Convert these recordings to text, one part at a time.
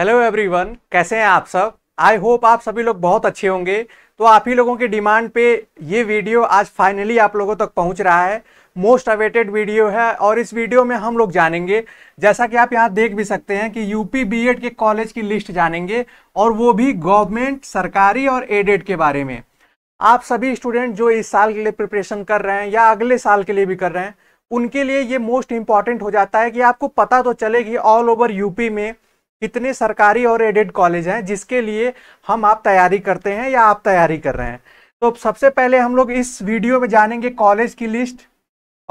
hello everyone कैसे हैं आप सब आई होप आप सभी लोग बहुत अच्छे होंगे तो आप ही लोगों की डिमांड पे ये वीडियो आज फाइनली आप लोगों तक पहुंच रहा है मोस्ट अवेटेड वीडियो है और इस वीडियो में हम लोग जानेंगे जैसा कि आप यहाँ देख भी सकते हैं कि यूपी बीएड के कॉलेज की लिस्ट जानेंगे और वो भी गवर्नमेंट सरकारी और एडेड e के बारे में आप सभी स्टूडेंट जो इस साल के लिए प्रिपरेशन कर रहे हैं या अगले साल के लिए भी कर रहे हैं उनके लिए ये मोस्ट इम्पॉर्टेंट हो जाता है कि आपको पता तो चले कि ऑल ओवर यूपी में कितने सरकारी और एडेड कॉलेज हैं जिसके लिए हम आप तैयारी करते हैं या आप तैयारी कर रहे हैं तो सबसे पहले हम लोग इस वीडियो में जानेंगे कॉलेज की लिस्ट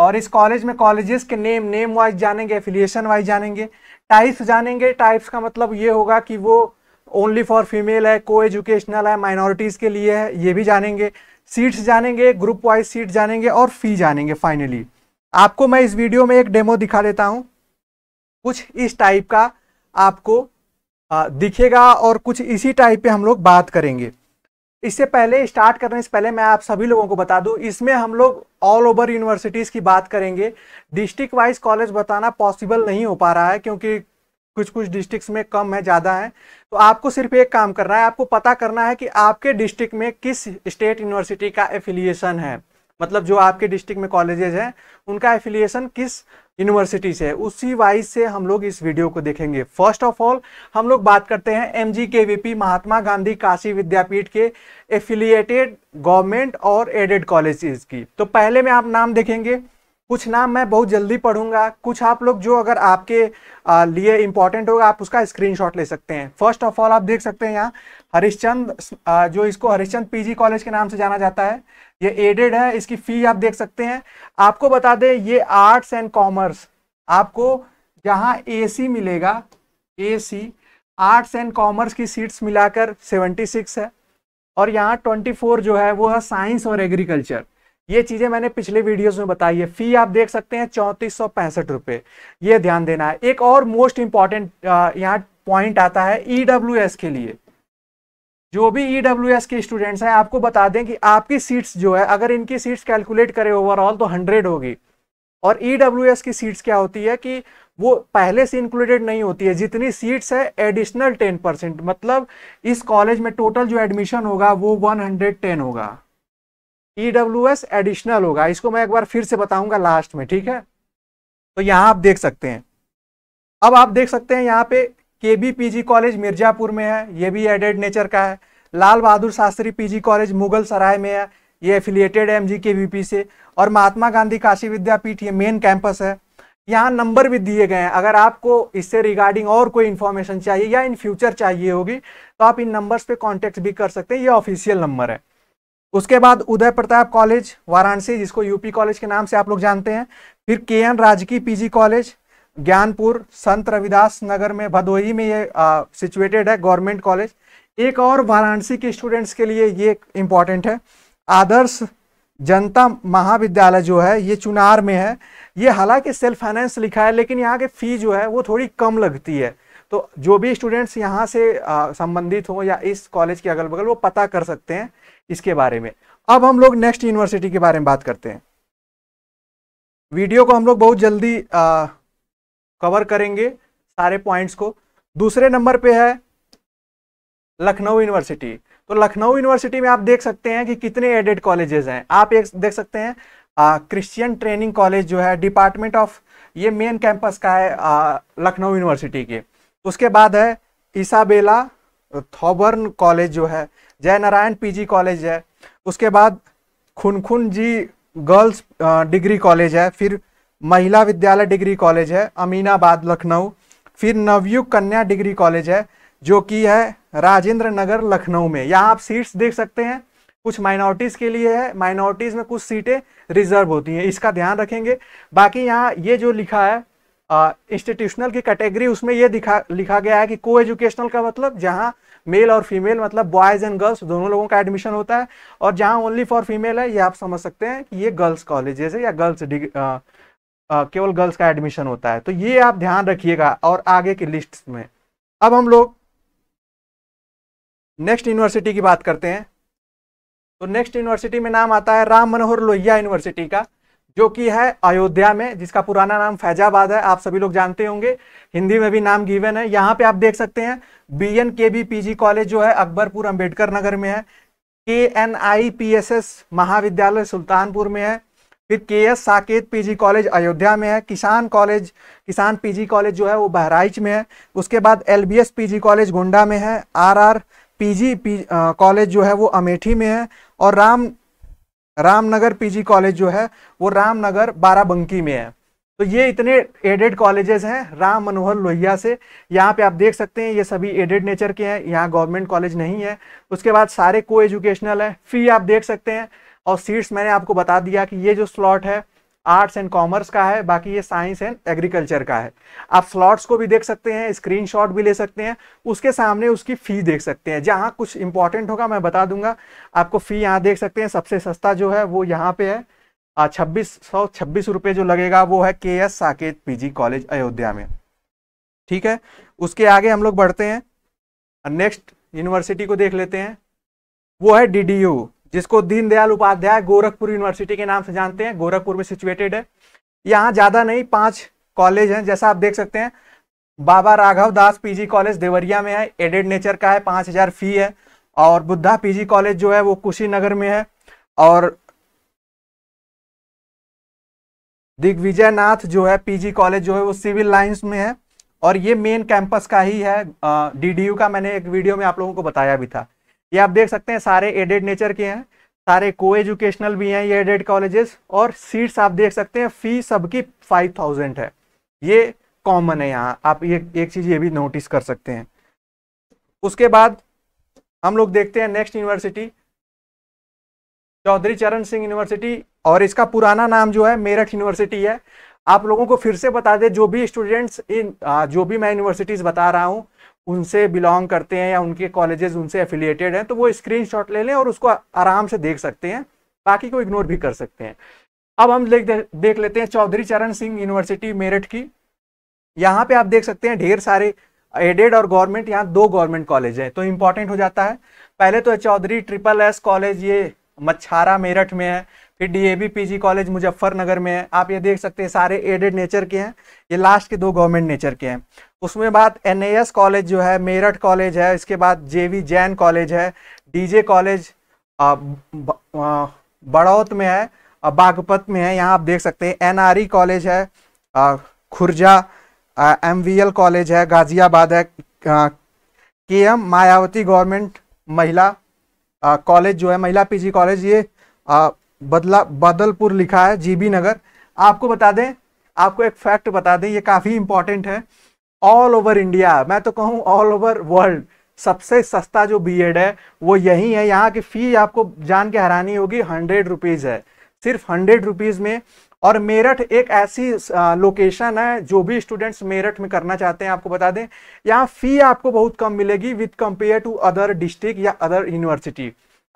और इस कॉलेज में कॉलेजेस के नेम नेम वाइज जानेंगे एफिलिएशन वाइज जानेंगे टाइप्स जानेंगे टाइप्स का मतलब ये होगा कि वो ओनली फॉर फीमेल है को एजुकेशनल है माइनॉरिटीज़ के लिए है ये भी जानेंगे सीट्स जानेंगे ग्रुप वाइज सीट जानेंगे और फ़ी जानेंगे फाइनली आपको मैं इस वीडियो में एक डेमो दिखा देता हूँ कुछ इस टाइप का आपको दिखेगा और कुछ इसी टाइप पे हम लोग बात करेंगे इससे पहले स्टार्ट करने से पहले मैं आप सभी लोगों को बता दूं इसमें हम लोग ऑल ओवर यूनिवर्सिटीज़ की बात करेंगे डिस्ट्रिक्ट वाइज कॉलेज बताना पॉसिबल नहीं हो पा रहा है क्योंकि कुछ कुछ डिस्ट्रिक्ट्स में कम है ज़्यादा है तो आपको सिर्फ एक काम करना है आपको पता करना है कि आपके डिस्ट्रिक्ट में किस स्टेट यूनिवर्सिटी का एफिलिएशन है मतलब जो आपके डिस्ट्रिक्ट में कॉलेजेज हैं उनका एफिलिएशन किस यूनिवर्सिटी से उसी वाइज से हम लोग इस वीडियो को देखेंगे फर्स्ट ऑफ ऑल हम लोग बात करते हैं एम जी महात्मा गांधी काशी विद्यापीठ के एफिलिएटेड गवर्नमेंट और एडेड कॉलेजेस की तो पहले में आप नाम देखेंगे कुछ नाम मैं बहुत जल्दी पढ़ूंगा कुछ आप लोग जो अगर आपके लिए इंपॉर्टेंट होगा आप उसका स्क्रीनशॉट ले सकते हैं फर्स्ट ऑफ ऑल आप देख सकते हैं यहाँ हरिश्चंद जो इसको हरिश्चंद पीजी कॉलेज के नाम से जाना जाता है ये एडेड है इसकी फी आप देख सकते हैं आपको बता दें ये आर्ट्स एंड कॉमर्स आपको जहां एसी मिलेगा एसी आर्ट्स एंड कॉमर्स की सीट्स मिलाकर 76 है और यहाँ 24 जो है वो है साइंस और एग्रीकल्चर ये चीज़ें मैंने पिछले वीडियोस में बताई है फी आप देख सकते हैं चौंतीस सौ पैंसठ रुपये ये ध्यान देना है एक और मोस्ट इंपॉर्टेंट यहाँ पॉइंट आता है ई e के लिए जो भी ई e के स्टूडेंट्स हैं आपको बता दें कि आपकी सीट्स जो है अगर इनकी सीट्स कैलकुलेट करें ओवरऑल तो हंड्रेड होगी और ई e की सीट्स क्या होती है कि वो पहले से इंक्लूडेड नहीं होती है जितनी सीट्स है एडिशनल टेन परसेंट मतलब इस कॉलेज में टोटल जो एडमिशन होगा वो वन हंड्रेड टेन होगा ई e एडिशनल होगा इसको मैं एक बार फिर से बताऊंगा लास्ट में ठीक है तो यहाँ आप देख सकते हैं अब आप देख सकते हैं यहाँ पे के बी कॉलेज मिर्जापुर में है ये भी एडेड नेचर का है लाल बहादुर शास्त्री पीजी कॉलेज मुगल सराय में है ये एफिलिएटेड है एम से और महात्मा गांधी काशी विद्यापीठ ये मेन कैंपस है यहाँ नंबर भी दिए गए हैं अगर आपको इससे रिगार्डिंग और कोई इन्फॉर्मेशन चाहिए या इन फ्यूचर चाहिए होगी तो आप इन नंबर्स पे कॉन्टेक्ट भी कर सकते हैं ये ऑफिशियल नंबर है उसके बाद उदय प्रताप कॉलेज वाराणसी जिसको यूपी कॉलेज के नाम से आप लोग जानते हैं फिर के एन राजकीय पीजी कॉलेज ज्ञानपुर संत रविदास नगर में भदोही में ये सिचुएटेड है गवर्नमेंट कॉलेज एक और वाराणसी के स्टूडेंट्स के लिए ये इम्पॉर्टेंट है आदर्श जनता महाविद्यालय जो है ये चुनार में है ये हालांकि सेल्फ फाइनेंस लिखा है लेकिन यहाँ के फ़ी जो है वो थोड़ी कम लगती है तो जो भी स्टूडेंट्स यहाँ से संबंधित हो या इस कॉलेज के अगल बगल वो पता कर सकते हैं इसके बारे में अब हम लोग नेक्स्ट यूनिवर्सिटी के बारे में बात करते हैं वीडियो को हम लोग बहुत जल्दी आ, कवर करेंगे सारे पॉइंट्स को दूसरे नंबर पे है लखनऊ यूनिवर्सिटी तो लखनऊ यूनिवर्सिटी में आप देख सकते हैं कि कितने एडेड कॉलेजेस हैं आप एक देख सकते हैं क्रिश्चियन ट्रेनिंग कॉलेज जो है डिपार्टमेंट ऑफ ये मेन कैंपस का है लखनऊ यूनिवर्सिटी के उसके बाद है ईसाबेला थॉबर्न कॉलेज जो है जय नारायण पीजी कॉलेज है उसके बाद Khunkhun ji girls degree college है फिर महिला विद्यालय डिग्री कॉलेज है अमीनाबाद लखनऊ फिर नवयुग कन्या डिग्री कॉलेज है जो कि है राजेंद्र नगर लखनऊ में यहाँ आप सीट्स देख सकते हैं कुछ माइनॉरिटीज़ के लिए है माइनॉरिटीज़ में कुछ सीटें रिजर्व होती हैं इसका ध्यान रखेंगे बाकी यहाँ ये जो लिखा है इंस्टीट्यूशनल की कैटेगरी उसमें ये दिखा लिखा गया है कि को एजुकेशनल का मतलब जहाँ मेल और फीमेल मतलब बॉयज एंड गर्ल्स दोनों लोगों का एडमिशन होता है और जहाँ ओनली फॉर फीमेल है ये आप समझ सकते हैं कि ये गर्ल्स कॉलेजेस है या गर्ल्स केवल गर्ल्स का एडमिशन होता है तो ये आप ध्यान रखिएगा और आगे की लिस्ट में अब हम लोग नेक्स्ट यूनिवर्सिटी की बात करते हैं तो नेक्स्ट यूनिवर्सिटी में नाम आता है राम मनोहर लोहिया यूनिवर्सिटी का जो कि है अयोध्या में जिसका पुराना नाम फैजाबाद है आप सभी लोग जानते होंगे हिंदी में भी नाम गिवन है यहाँ पे आप देख सकते हैं B N K B P G college जो है अकबरपुर अम्बेडकर नगर में है K N I P S S महाविद्यालय सुल्तानपुर में है फिर K S Saket PG college Ayodhya में है किसान कॉलेज किसान पीजी कॉलेज जो है वो बहराइच में है उसके बाद एलबीएस पीजी कॉलेज गोंडा में है आरआर पीजी पी, कॉलेज जो है वो अमेठी में है और राम रामनगर पीजी कॉलेज जो है वो रामनगर बाराबंकी में है तो ये इतने एडेड कॉलेजेस हैं राम मनोहर लोहिया से यहाँ पे आप देख सकते हैं ये सभी एडेड नेचर के हैं यहाँ गवर्नमेंट कॉलेज नहीं है उसके बाद सारे को एजुकेशनल है फी आप देख सकते हैं और सीट्स मैंने आपको बता दिया कि ये जो स्लॉट है आर्ट्स एंड कॉमर्स का है बाकी ये साइंस एंड एग्रीकल्चर का है आप स्लॉट्स को भी देख सकते हैं स्क्रीनशॉट भी ले सकते हैं उसके सामने उसकी फ़ी देख सकते हैं जहाँ कुछ इंपॉर्टेंट होगा मैं बता दूंगा आपको फ़ी यहाँ देख सकते हैं सबसे सस्ता जो है वो यहाँ पे है छब्बीस सौ छब्बीस रुपये जो लगेगा वो है K S Saket P college Ayodhya में ठीक है उसके आगे हम लोग बढ़ते हैं नेक्स्ट यूनिवर्सिटी को देख लेते हैं वो है डी डी यू जिसको दीनदयाल उपाध्याय गोरखपुर यूनिवर्सिटी के नाम से जानते हैं गोरखपुर में सिचुएटेड है यहाँ ज़्यादा नहीं पांच कॉलेज हैं जैसा आप देख सकते हैं बाबा राघव दास पीजी कॉलेज देवरिया में है एडेड नेचर का है पाँच हज़ार फी है और बुद्धा पीजी कॉलेज जो है वो कुशीनगर में है और दिग्विजय नाथ जो है पीजी कॉलेज जो है वो सिविल लाइंस में है और ये मेन कैंपस का ही है डीडीयू का मैंने एक वीडियो में आप लोगों को बताया भी था ये आप देख सकते हैं सारे एडेड नेचर के हैं सारे को एजुकेशनल भी हैं ये एडेड कॉलेजेस और सीट्स आप देख सकते हैं फी सबकी फाइव थाउजेंड है ये कॉमन है यहाँ आप ये एक चीज़ ये भी नोटिस कर सकते हैं उसके बाद हम लोग देखते हैं next university Chaudhary Charan Singh university और इसका पुराना नाम जो है मेरठ यूनिवर्सिटी है आप लोगों को फिर से बता दें जो भी स्टूडेंट्स इन जो भी मैं यूनिवर्सिटीज़ बता रहा हूँ उनसे बिलोंग करते हैं या उनके कॉलेजेस उनसे एफिलिएटेड हैं तो वो स्क्रीनशॉट ले लें और उसको आराम से देख सकते हैं बाकी को इग्नोर भी कर सकते हैं अब हम देख देख लेते हैं चौधरी चरण सिंह यूनिवर्सिटी मेरठ की यहाँ पे आप देख सकते हैं ढेर सारे एडेड और गवर्नमेंट यहाँ दो गवर्नमेंट कॉलेज हैं तो इम्पॉर्टेंट हो जाता है पहले तो चौधरी ट्रिपल एस कॉलेज ये मच्छारा मेरठ में है फिर पी पीजी कॉलेज मुजफ्फरनगर में है आप ये देख सकते हैं सारे एडेड नेचर के हैं ये लास्ट के दो गवर्नमेंट नेचर के हैं उसमें बाद एस कॉलेज जो है मेरठ कॉलेज है इसके बाद वी जैन कॉलेज है जे कॉलेज बड़ौत में है बागपत में है यहाँ आप देख सकते हैं ई कॉलेज e है खुर्जा एल कॉलेज है गाजियाबाद है K M Mayawati government Mahila college जो है महिला पीजी कॉलेज ये बदला बदलपुर लिखा है जीबी नगर आपको बता दें आपको एक फैक्ट बता दें ये काफ़ी इंपॉर्टेंट है ऑल ओवर इंडिया मैं तो कहूँ ऑल ओवर वर्ल्ड सबसे सस्ता जो बीएड है वो यही है यहाँ की फ़ी आपको जान के हैरानी होगी हंड्रेड रुपीज़ है सिर्फ हंड्रेड रुपीज़ में और मेरठ एक ऐसी लोकेशन है जो भी स्टूडेंट्स मेरठ में करना चाहते हैं आपको बता दें यहाँ फ़ी आपको बहुत कम मिलेगी with compare to other district या अदर यूनिवर्सिटी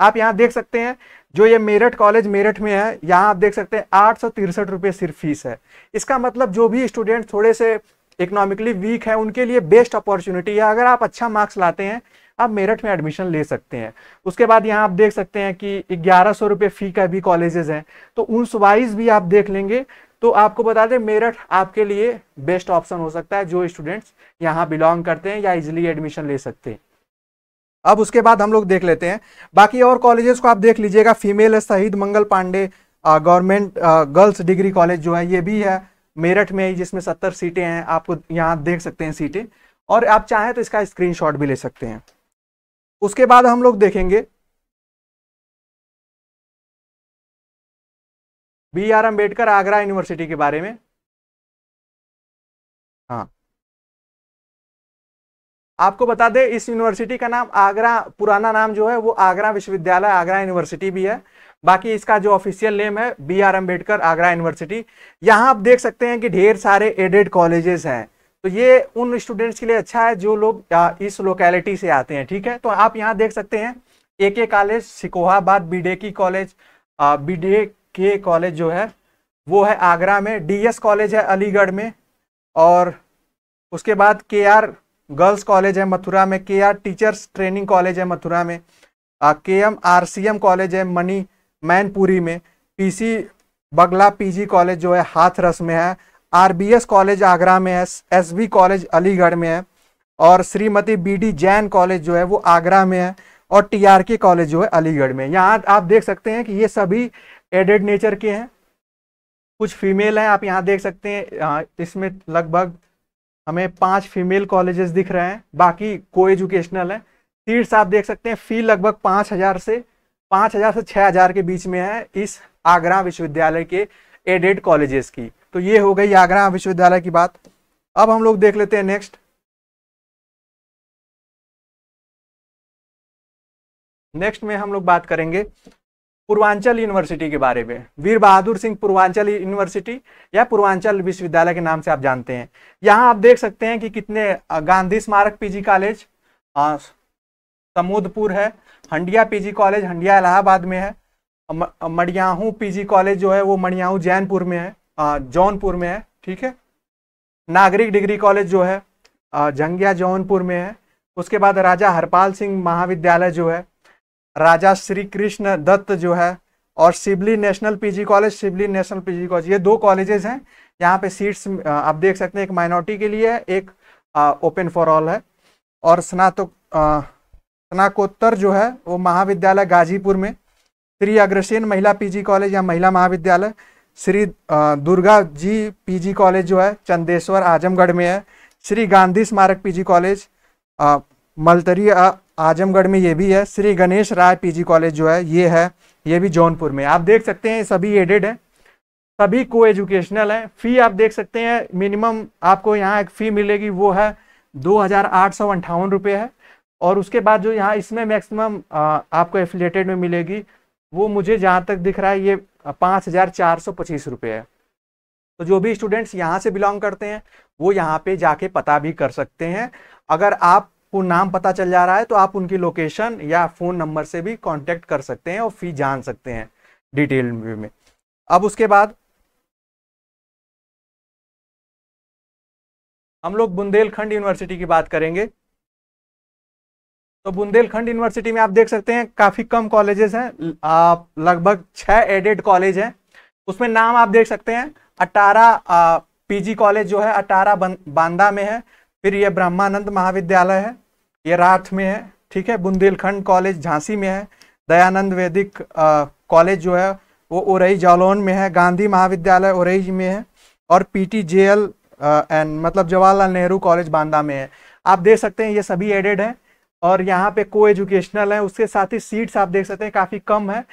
आप यहाँ देख सकते हैं जो ये मेरठ कॉलेज मेरठ में है यहाँ आप देख सकते हैं आठ सौ तिरसठ रुपये सिर्फ फीस है इसका मतलब जो भी स्टूडेंट थोड़े से इकोनॉमिकली वीक है उनके लिए बेस्ट अपॉर्चुनिटी है अगर आप अच्छा मार्क्स लाते हैं आप मेरठ में एडमिशन ले सकते हैं उसके बाद यहाँ आप देख सकते हैं कि ग्यारह सौ रुपये फ़ी का भी कॉलेजेस हैं तो उन वाइज भी आप देख लेंगे तो आपको बता दें मेरठ आपके लिए बेस्ट ऑप्शन हो सकता है जो स्टूडेंट्स यहाँ बिलोंग करते हैं या इजिली एडमिशन ले सकते हैं अब उसके बाद हम लोग देख लेते हैं बाकी और कॉलेजेस को आप देख लीजिएगा फीमेल है Shaheed Mangal Pandey government girls degree college जो है ये भी है मेरठ में जिसमें सत्तर सीटें हैं आपको यहाँ देख सकते हैं सीटें और आप चाहें तो इसका स्क्रीन भी ले सकते हैं उसके बाद हम लोग देखेंगे B R Ambedkar Agra university के बारे में हाँ आपको बता दें इस यूनिवर्सिटी का नाम आगरा पुराना नाम जो है वो आगरा विश्वविद्यालय आगरा यूनिवर्सिटी भी है बाकी इसका जो ऑफिशियल नेम है B R Ambedkar Agra university यहाँ आप देख सकते हैं कि ढेर सारे एडेड कॉलेजेस हैं तो ये उन स्टूडेंट्स के लिए अच्छा है जो लोग इस लोकेलिटी से आते हैं ठीक है तो आप यहाँ देख सकते हैं A K college Shikohabad B D K college B D K college जो है वो है आगरा में एस कॉलेज है अलीगढ़ में और उसके बाद के आर गर्ल्स कॉलेज है मथुरा में के आर टीचर्स ट्रेनिंग कॉलेज है मथुरा में K M R C M college है मनी मैनपुरी में पी सी बगला पी जी कॉलेज जो है हाथरस में है R B S college Agra में है एस बी कॉलेज अलीगढ़ में है और Shrimati B D Jain college जो है वो आगरा में है और टी आर के कॉलेज जो है अलीगढ़ में यहाँ आप देख सकते हैं कि ये सभी एडेड नेचर के हैं कुछ फीमेल हैं आप यहाँ देख सकते हैं इसमें लगभग हमें पांच फीमेल कॉलेजेस दिख रहे हैं बाकी को एजुकेशनल है सीट्स आप देख सकते हैं फी लगभग पांच हज़ार से पांच हज़ार से छह हज़ार के बीच में है इस आगरा विश्वविद्यालय के एडेड कॉलेजेस e की तो ये हो गई आगरा विश्वविद्यालय की बात अब हम लोग देख लेते हैं नेक्स्ट नेक्स्ट में हम लोग बात करेंगे पूर्वांचल यूनिवर्सिटी के बारे में वीर बहादुर सिंह पूर्वांचल यूनिवर्सिटी या पूर्वांचल विश्वविद्यालय के नाम से आप जानते हैं यहाँ आप देख सकते हैं कि कितने गांधी स्मारक पीजी कॉलेज समोदपुर है हंडिया पीजी कॉलेज हंडिया इलाहाबाद में है मड़ियाहू पीजी कॉलेज जो है वो मड़ियाहू जैनपुर में है जौनपुर में है ठीक है नागरिक डिग्री कॉलेज जो है झंगिया जौनपुर में है उसके बाद राजा हरपाल सिंह महाविद्यालय जो है राजा श्री कृष्ण दत्त जो है और Sibli national PG college Sibli national PG college ये दो कॉलेजेस हैं यहाँ पे सीट्स आप देख सकते हैं एक माइनॉरिटी के लिए है एक ओपन फॉर ऑल है और स्नातक स्नाकोत्तर जो है वो महाविद्यालय गाजीपुर में श्री अग्रसेन महिला पीजी कॉलेज या महिला महाविद्यालय श्री दुर्गा जी पी कॉलेज जो है चंदेश्वर आजमगढ़ में है श्री गांधी स्मारक पी कॉलेज मलतरी आजमगढ़ में ये भी है श्री गणेश राय पीजी कॉलेज जो है ये है ये भी जौनपुर में आप देख सकते हैं सभी एडेड है सभी को एजुकेशनल है फ़ी आप देख सकते हैं मिनिमम आपको यहाँ एक फ़ी मिलेगी वो है दो हज़ार आठ सौ अंठावन रुपये है और उसके बाद जो यहाँ इसमें मैक्सिमम आपको एफिलेटेड में मिलेगी वो मुझे जहाँ तक दिख रहा है ये पाँच हज़ार चार सौ पच्चीस रुपये है तो जो भी स्टूडेंट्स यहाँ से बिलोंग करते हैं वो यहाँ पे जाके पता भी कर सकते हैं अगर आप को नाम पता चल जा रहा है तो आप उनकी लोकेशन या फ़ोन नंबर से भी कांटेक्ट कर सकते हैं और फ़ी जान सकते हैं डिटेल में अब उसके बाद हम लोग बुंदेलखंड यूनिवर्सिटी की बात करेंगे तो बुंदेलखंड यूनिवर्सिटी में आप देख सकते हैं काफ़ी कम कॉलेजेस हैं आप लगभग छह एडेड कॉलेज हैं उसमें नाम आप देख सकते हैं अटारा पीजी कॉलेज जो है अटारा बांदा में है फिर यह ब्रह्मानंद महाविद्यालय है ये राठ में है ठीक है बुंदेलखंड कॉलेज झांसी में है दयानंद वैदिक कॉलेज जो है वो ओरई जालौन में है गांधी महाविद्यालय ओरई में है और P T J L and मतलब जवाहरलाल नेहरू कॉलेज बांदा में है आप देख सकते हैं ये सभी एडेड हैं और यहाँ पे को एजुकेशनल है उसके साथ ही सीट्स आप देख सकते हैं काफ़ी कम है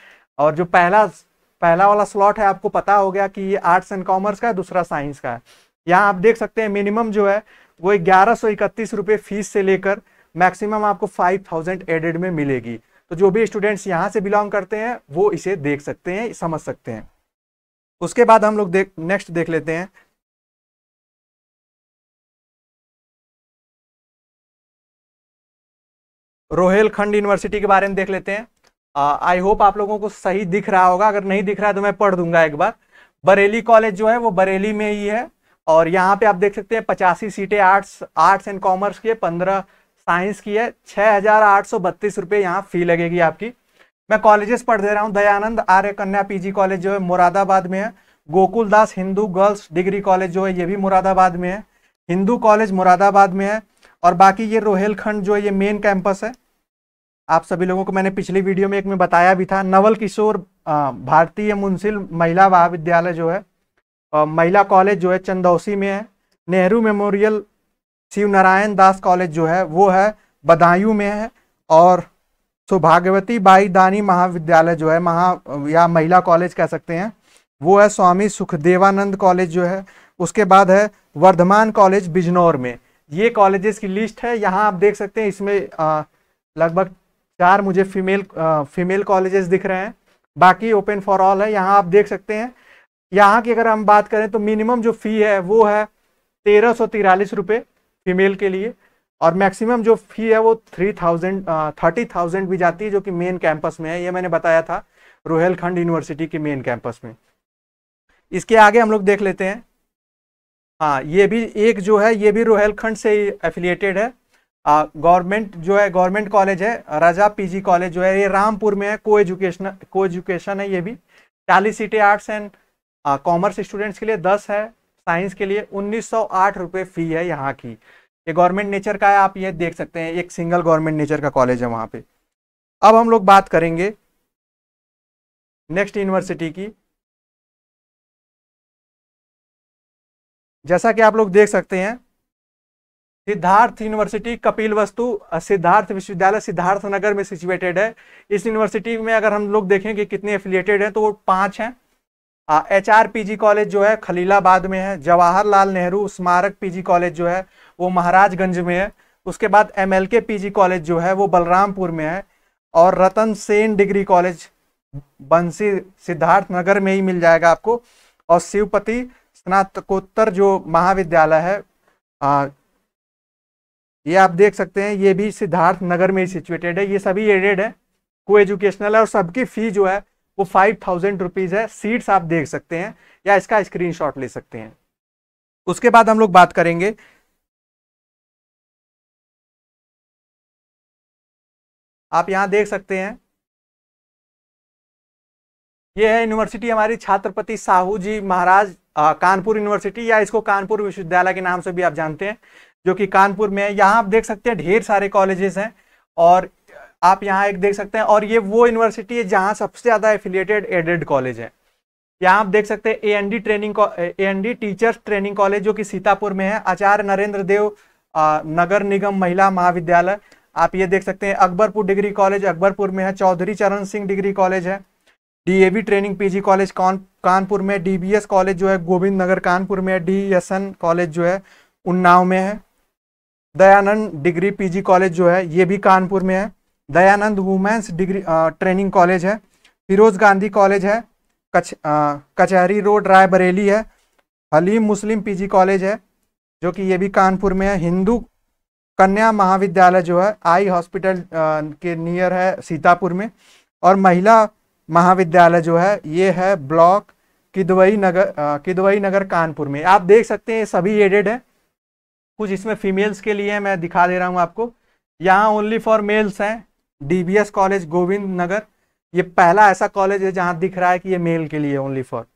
और जो पहला पहला वाला स्लॉट है आपको पता हो गया कि ये आर्ट्स एंड कॉमर्स का है दूसरा साइंस का है यहाँ आप देख सकते हैं मिनिमम जो है वो ग्यारह सौ इकतीस रुपये फीस से लेकर मैक्सिमम आपको फाइव थाउजेंड एडेड में मिलेगी तो जो भी स्टूडेंट्स यहाँ से बिलोंग करते हैं वो इसे देख सकते हैं समझ सकते हैं उसके बाद हम लोग देख नेक्स्ट देख लेते हैं रोहेलखंड यूनिवर्सिटी के बारे में देख लेते हैं आई होप आप लोगों को सही दिख रहा होगा अगर नहीं दिख रहा है तो मैं पढ़ दूंगा एक बार बरेली कॉलेज जो है वो बरेली में ही है और यहाँ पे आप देख सकते हैं पचासी सीटें आर्ट्स आर्ट्स एंड कॉमर्स की है पंद्रह साइंस की है छः हज़ार आठ सौ बत्तीस रुपये यहाँ फ़ी लगेगी आपकी मैं कॉलेजेस पढ़ दे रहा हूँ दयानंद आर्य कन्या पीजी कॉलेज जो है मुरादाबाद में है Gokul Das Hindu girls degree college जो है ये भी मुरादाबाद में है हिंदू कॉलेज मुरादाबाद में है और बाकी ये रोहेलखंड जो है ये मेन कैंपस है आप सभी लोगों को मैंने पिछली वीडियो में एक में बताया भी था नवल किशोर भारतीय मुंसिल महिला महाविद्यालय जो है महिला कॉलेज जो है चंदौसी में है नेहरू मेमोरियल शिव नारायण दास कॉलेज जो है वो है बदायूं में है और सुभाग्यवती बाई दानी महाविद्यालय जो है महा या महिला कॉलेज कह सकते हैं वो है स्वामी सुखदेवानंद कॉलेज जो है उसके बाद है वर्धमान कॉलेज बिजनौर में ये कॉलेजेस की लिस्ट है यहाँ आप देख सकते हैं इसमें लगभग चार मुझे फीमेल आ, फीमेल कॉलेजेस दिख रहे हैं बाकी ओपन फॉर ऑल है यहाँ आप देख सकते हैं यहाँ की अगर हम बात करें तो मिनिमम जो फ़ी है वो है तेरह सौ तिरालीस रुपये फीमेल के लिए और मैक्सिमम जो फ़ी है वो थ्री थाउजेंड थर्टी थाउजेंड भी जाती है जो कि मेन कैंपस में है ये मैंने बताया था रोहेलखंड यूनिवर्सिटी के मेन कैंपस में इसके आगे हम लोग देख लेते हैं हाँ ये भी एक जो है ये भी रोहेलखंड से ही एफिलिएटेड है गवर्नमेंट जो है गवर्नमेंट कॉलेज है राजा पीजी कॉलेज जो है ये रामपुर में है को एजुकेशन को एजुकेशन है ये भी चालीस सीटें आर्ट्स एंड कॉमर्स स्टूडेंट्स के लिए दस है साइंस के लिए उन्नीस सौ फी है यहाँ की ये गवर्नमेंट नेचर का है आप ये देख सकते हैं एक सिंगल गवर्नमेंट नेचर का कॉलेज है वहाँ पे अब हम लोग बात करेंगे नेक्स्ट यूनिवर्सिटी की जैसा कि आप लोग देख सकते हैं सिद्धार्थ यूनिवर्सिटी कपिल वस्तु सिद्धार्थ विश्वविद्यालय सिद्धार्थ नगर में सिचुएटेड है इस यूनिवर्सिटी में अगर हम लोग देखें कि कितने एफिलिएटेड हैं तो वो पाँच हैं हाँ, एच आर जी कॉलेज जो है खलीलाबाद में है जवाहरलाल नेहरू स्मारक पीजी कॉलेज जो है वो महाराजगंज में है उसके बाद M L K P college जो है वो बलरामपुर में है और रतन सेन डिग्री कॉलेज बंसी सिद्धार्थ नगर में ही मिल जाएगा आपको और शिवपति स्नातकोत्तर जो महाविद्यालय है आ, ये आप देख सकते हैं ये भी सिद्धार्थ नगर में ही सिचुएटेड है ये सभी एडेड है को एजुकेशनल है और सबकी फ़ी जो है वो फाइव थाउजेंड रुपीज़ है सीट्स आप देख सकते हैं या इसका स्क्रीनशॉट ले सकते हैं उसके बाद हम लोग बात करेंगे आप यहाँ देख सकते हैं ये है यूनिवर्सिटी हमारी छात्रपति साहू जी महाराज कानपुर यूनिवर्सिटी या इसको कानपुर विश्वविद्यालय के नाम से भी आप जानते हैं जो कि कानपुर में है यहाँ आप देख सकते हैं ढेर सारे कॉलेजेस हैं और आप यहाँ एक देख सकते हैं और ये वो यूनिवर्सिटी है जहाँ सबसे ज़्यादा एफिलिएटेड एडेड कॉलेज है यहाँ आप देख सकते हैं A N D training A N D teachers training college जो कि सीतापुर में है आचार्य नरेंद्र देव नगर निगम महिला महाविद्यालय आप ये देख सकते हैं अकबरपुर डिग्री कॉलेज अकबरपुर में है चौधरी चरण सिंह डिग्री कॉलेज है D training P college Kanpur में डी कॉलेज जो है गोविंद नगर कानपुर में डी कॉलेज जो है उन्नाव में है दयानंद डिग्री पीजी कॉलेज जो है ये भी कानपुर में है Dayanand women's degree training college है फिरोज गांधी कॉलेज है कच कचहरी रोड रायबरेली है हलीम मुस्लिम पीजी कॉलेज है जो कि ये भी कानपुर में है हिंदू कन्या महाविद्यालय जो है आई हॉस्पिटल के नियर है सीतापुर में और महिला महाविद्यालय जो है ये है ब्लॉक किदवई नगर किदवई नगर कानपुर में आप देख सकते हैं सभी एडेड है कुछ इसमें फीमेल्स के लिए मैं दिखा दे रहा हूँ आपको यहाँ ओनली फॉर मेल्स हैं डीबीएस कॉलेज गोविंद नगर ये पहला ऐसा कॉलेज है जहां दिख रहा है कि ये मेल के लिए ओनली फॉर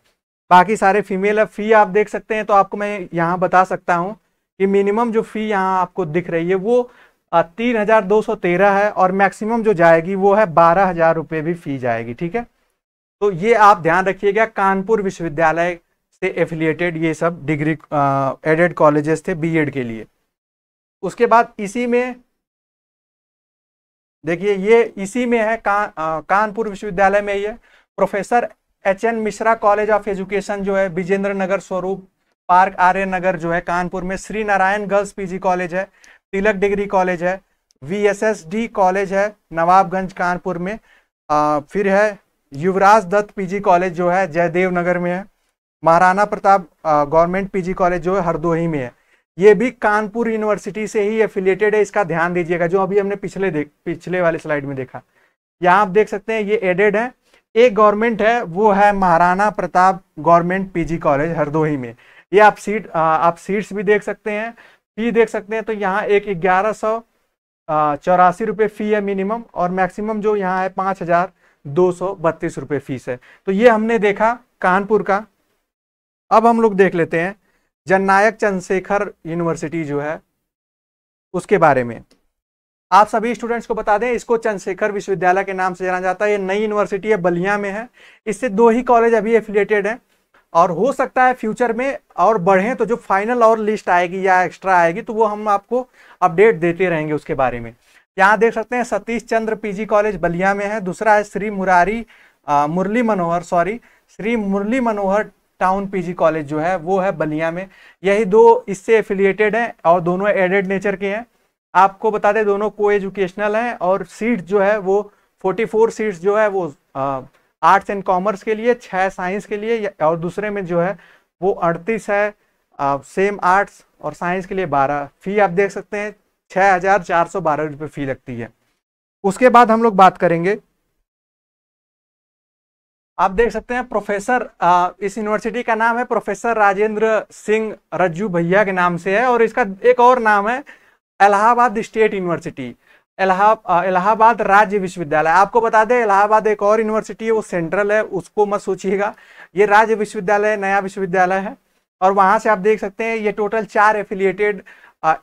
बाकी सारे फीमेल है फी आप देख सकते हैं तो आपको मैं यहाँ बता सकता हूँ कि मिनिमम जो फी यहाँ आपको दिख रही है वो तीन हज़ार दो सौ तेरह है और मैक्सिमम जो जाएगी वो है बारह हज़ार रुपये भी फी जाएगी ठीक है तो ये आप ध्यान रखिएगा कानपुर विश्वविद्यालय से एफिलिएटेड ये सब डिग्री एडेड कॉलेजेस थे बीएड के लिए उसके बाद इसी में देखिए ये इसी में है का, कानपुर विश्वविद्यालय में ये professor H N Mishra college of education जो है विजेंद्र नगर स्वरूप पार्क आर्य नगर जो है कानपुर में Shri Narayan girls PG college है तिलक डिग्री कॉलेज है वीएसएसडी कॉलेज है नवाबगंज कानपुर में आ, फिर है युवराज दत्त पीजी कॉलेज जो है जयदेव नगर में है Maharana Pratap government PG college जो है हरदोही में है ये भी कानपुर यूनिवर्सिटी से ही एफिलियेटेड है इसका ध्यान दीजिएगा जो अभी हमने पिछले देख पिछले वाले स्लाइड में देखा यहाँ आप देख सकते हैं ये एडेड है एक गवर्नमेंट है वो है Maharana Pratap government PG college Hardoi में ये आप सीट आप सीट्स भी देख सकते हैं फी देख सकते हैं तो यहाँ एक ग्यारह सौ चौरासी रुपये फ़ी है मिनिमम और मैक्सिमम जो यहाँ है पाँच हज़ार दो सौ बत्तीस रुपये फीस है तो ये हमने देखा कानपुर का अब हम लोग देख लेते हैं जननायक चंद्रशेखर यूनिवर्सिटी जो है उसके बारे में आप सभी स्टूडेंट्स को बता दें इसको चंद्रशेखर विश्वविद्यालय के नाम से जाना जाता है ये नई यूनिवर्सिटी है बलिया में है इससे दो ही कॉलेज अभी एफिलेटेड हैं और हो सकता है फ्यूचर में और बढ़ें तो जो फाइनल और लिस्ट आएगी या एक्स्ट्रा आएगी तो वो हम आपको अपडेट देते रहेंगे उसके बारे में यहाँ देख सकते हैं सतीश चंद्र पीजी कॉलेज बलिया में है दूसरा है Shri Murari Murli Manohar sorry Shri Murli Manohar town PG college जो है वो है बलिया में यही दो इससे एफिलिएटेड हैं और दोनों एडेड नेचर के हैं आपको बता दें दोनों को एजुकेशनल हैं और सीट जो है वो 44 सीट्स जो है वो आर्ट्स एंड कॉमर्स के लिए छः साइंस के लिए और दूसरे में जो है वो अड़तीस है आ, सेम आर्ट्स और साइंस के लिए बारह फ़ी आप देख सकते हैं छः हज़ार चार सौ बारह रुपये फ़ी लगती है उसके बाद हम लोग बात करेंगे आप देख सकते हैं प्रोफेसर इस यूनिवर्सिटी का नाम है प्रोफेसर राजेंद्र सिंह रज्जू भैया के नाम से है और इसका एक और नाम है इलाहाबाद स्टेट यूनिवर्सिटी इलाहाबाद राज्य विश्वविद्यालय आपको बता दें इलाहाबाद एक और यूनिवर्सिटी है वो सेंट्रल है उसको मत सोचिएगा ये राज्य विश्वविद्यालय नया विश्वविद्यालय है और वहाँ से आप देख सकते हैं ये टोटल चार एफिलिएटेड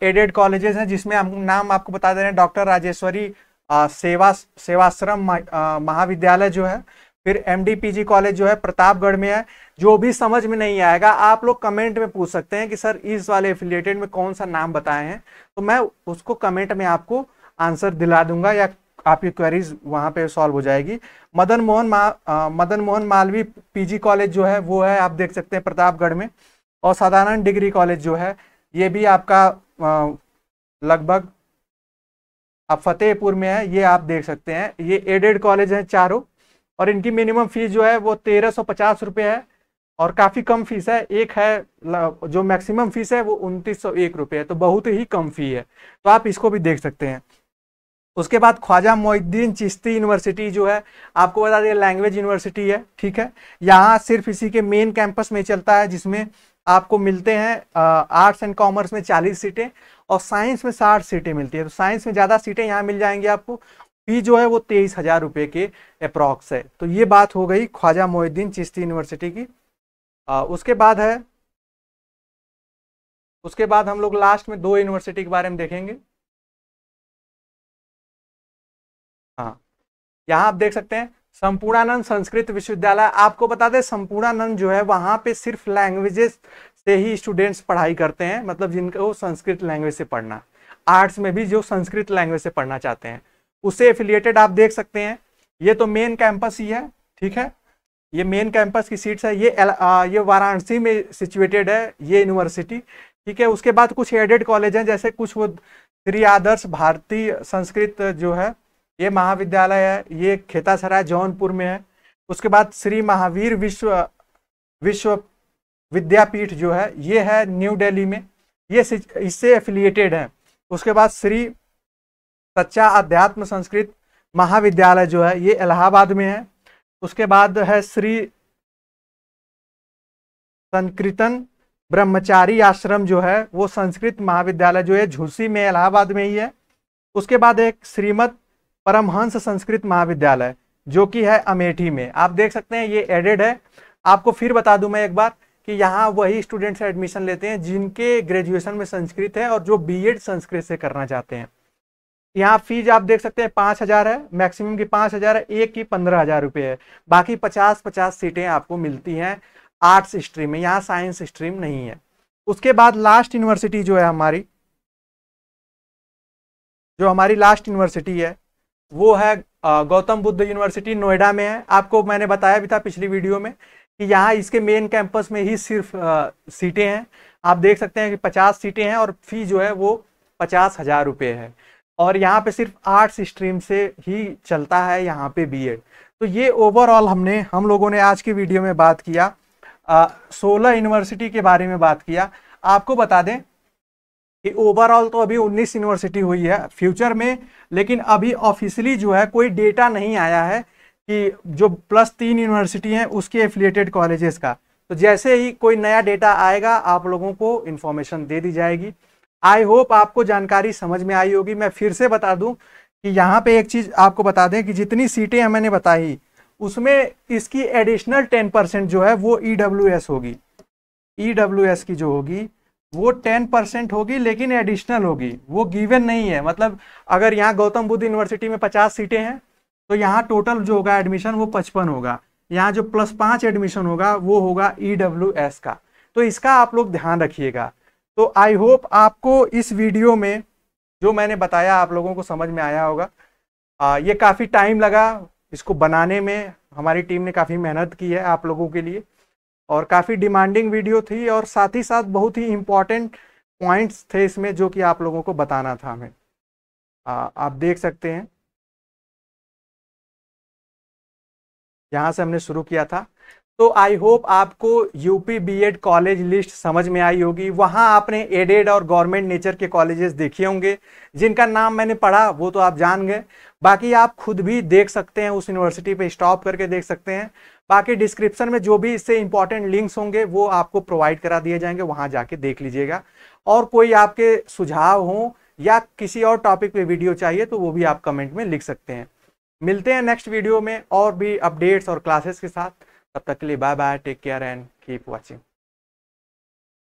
एडेड कॉलेजेस हैं जिसमें हम नाम आपको बता दे रहे हैं डॉक्टर राजेश्वरी सेवा सेवाश्रम महाविद्यालय जो है फिर एम कॉलेज जो है प्रतापगढ़ में है जो भी समझ में नहीं आएगा आप लोग कमेंट में पूछ सकते हैं कि सर इस वाले एफिलिएटेड में कौन सा नाम बताए हैं तो मैं उसको कमेंट में आपको आंसर दिला दूंगा या आपकी क्वेरीज वहां पे सॉल्व हो जाएगी मदन मोहन मा मदन मोहन मालवी पीजी कॉलेज जो है वो है आप देख सकते हैं प्रतापगढ़ में और साधारण डिग्री कॉलेज जो है ये भी आपका लगभग आप फतेहपुर में है ये आप देख सकते हैं ये एडेड कॉलेज हैं चारों और इनकी मिनिमम फीस जो है वो तेरह सौ पचास रुपये है और काफ़ी कम फीस है एक है जो मैक्सिमम फीस है वो उनतीस सौ एक रुपये है तो बहुत ही कम फी है तो आप इसको भी देख सकते हैं उसके बाद ख्वाजा मोहिद्दीन चिश्ती यूनिवर्सिटी जो है आपको बता दें लैंग्वेज यूनिवर्सिटी है ठीक है यहाँ सिर्फ इसी के मेन कैंपस में चलता है जिसमें आपको मिलते हैं आर्ट्स एंड कॉमर्स में 40 सीटें और साइंस में 60 सीटें मिलती है तो साइंस में ज़्यादा सीटें यहाँ मिल जाएंगी आपको फी जो है वो तेईस हजार रुपये के अप्रॉक्स है तो ये बात हो गई ख्वाजा मोहिद्दीन चिश्ती यूनिवर्सिटी की आ, उसके बाद है उसके बाद हम लोग लास्ट में दो यूनिवर्सिटी के बारे में देखेंगे हाँ यहां आप देख सकते हैं संपूर्णानंद संस्कृत विश्वविद्यालय आपको बता दें संपूर्णानंद जो है वहां पे सिर्फ लैंग्वेजेस से ही स्टूडेंट्स पढ़ाई करते हैं मतलब जिनको संस्कृत लैंग्वेज से पढ़ना आर्ट्स में भी जो संस्कृत लैंग्वेज से पढ़ना चाहते हैं उसे एफिलियेटेड आप देख सकते हैं ये तो मेन कैंपस ही है ठीक है ये मेन कैंपस की सीट्स है ये आ, ये वाराणसी में सिचुएटेड है ये यूनिवर्सिटी ठीक है उसके बाद कुछ एडेड कॉलेज हैं जैसे कुछ वो श्री आदर्श भारतीय संस्कृत जो है ये महाविद्यालय है ये खेतासराय जौनपुर में है उसके बाद श्री महावीर विश्व विश्व विद्यापीठ जो है ये है न्यू डेली में ये इससे एफिलिएटेड है उसके बाद श्री सच्चा अध्यात्म संस्कृत महाविद्यालय जो है ये इलाहाबाद में है उसके बाद है श्री संकृतन ब्रह्मचारी आश्रम जो है वो संस्कृत महाविद्यालय जो है झूसी में इलाहाबाद में ही है उसके बाद एक श्रीमद परमहंस संस्कृत महाविद्यालय जो कि है अमेठी में आप देख सकते हैं ये एडेड है आपको फिर बता दूं मैं एक बार कि यहाँ वही स्टूडेंट्स एडमिशन लेते हैं जिनके ग्रेजुएशन में संस्कृत है और जो बीएड संस्कृत से करना चाहते हैं यहाँ फीस आप देख सकते हैं पांच हज़ार है मैक्सिमम की पांच हज़ार है एक की पंद्रह हज़ार रुपये है बाकी पचास पचास सीटें आपको मिलती हैं आर्ट्स स्ट्रीम में यहाँ साइंस स्ट्रीम नहीं है उसके बाद लास्ट यूनिवर्सिटी जो है हमारी जो हमारी लास्ट यूनिवर्सिटी है वो है गौतम बुद्ध यूनिवर्सिटी नोएडा में है आपको मैंने बताया भी था पिछली वीडियो में कि यहाँ इसके मेन कैंपस में ही सिर्फ सीटें हैं आप देख सकते हैं कि पचास सीटें हैं और फी जो है वो पचास हज़ार रुपये है और यहाँ पे सिर्फ आर्ट्स स्ट्रीम से ही चलता है यहाँ पे बीएड तो ये ओवरऑल हमने हम लोगों ने आज की वीडियो में बात किया सोलह यूनिवर्सिटी के बारे में बात किया आपको बता दें कि ओवरऑल तो अभी 19 यूनिवर्सिटी हुई है फ्यूचर में लेकिन अभी ऑफिशियली जो है कोई डेटा नहीं आया है कि जो प्लस तीन यूनिवर्सिटी हैं उसके एफिलिएटेड कॉलेजेस का तो जैसे ही कोई नया डेटा आएगा आप लोगों को इन्फॉर्मेशन दे दी जाएगी आई होप आपको जानकारी समझ में आई होगी मैं फिर से बता दूं कि यहाँ पे एक चीज़ आपको बता दें कि जितनी सीटें हैं मैंने बताई उसमें इसकी एडिशनल टेन परसेंट जो है वो ई डब्ल्यू एस होगी ई डब्ल्यू एस की जो होगी वो टेन परसेंट होगी लेकिन एडिशनल होगी वो गिवन नहीं है मतलब अगर यहाँ गौतम बुद्ध यूनिवर्सिटी में पचास सीटें हैं तो यहाँ टोटल जो होगा एडमिशन वो पचपन होगा यहाँ जो प्लस पाँच एडमिशन होगा वो होगा ई डब्ल्यू एस का तो इसका आप लोग ध्यान रखिएगा तो आई होप आपको इस वीडियो में जो मैंने बताया आप लोगों को समझ में आया होगा आ, ये काफ़ी टाइम लगा इसको बनाने में हमारी टीम ने काफ़ी मेहनत की है आप लोगों के लिए और काफ़ी डिमांडिंग वीडियो थी और साथ ही साथ बहुत ही इम्पॉर्टेंट पॉइंट्स थे इसमें जो कि आप लोगों को बताना था हमें आ, आप देख सकते हैं यहाँ से हमने शुरू किया था तो आई होप आपको यूपी बीएड कॉलेज लिस्ट समझ में आई होगी वहाँ आपने एडेड e और गवर्नमेंट नेचर के कॉलेजेस देखे होंगे जिनका नाम मैंने पढ़ा वो तो आप जान गए बाकी आप खुद भी देख सकते हैं उस यूनिवर्सिटी पे स्टॉप करके देख सकते हैं बाकी डिस्क्रिप्शन में जो भी इससे इंपॉर्टेंट लिंक्स होंगे वो आपको प्रोवाइड करा दिए जाएंगे वहाँ जाके देख लीजिएगा और कोई आपके सुझाव हों या किसी और टॉपिक पे वीडियो चाहिए तो वो भी आप कमेंट में लिख सकते हैं मिलते हैं नेक्स्ट वीडियो में और भी अपडेट्स और क्लासेस के साथ तब तक के लिए bye bye take care and keep watching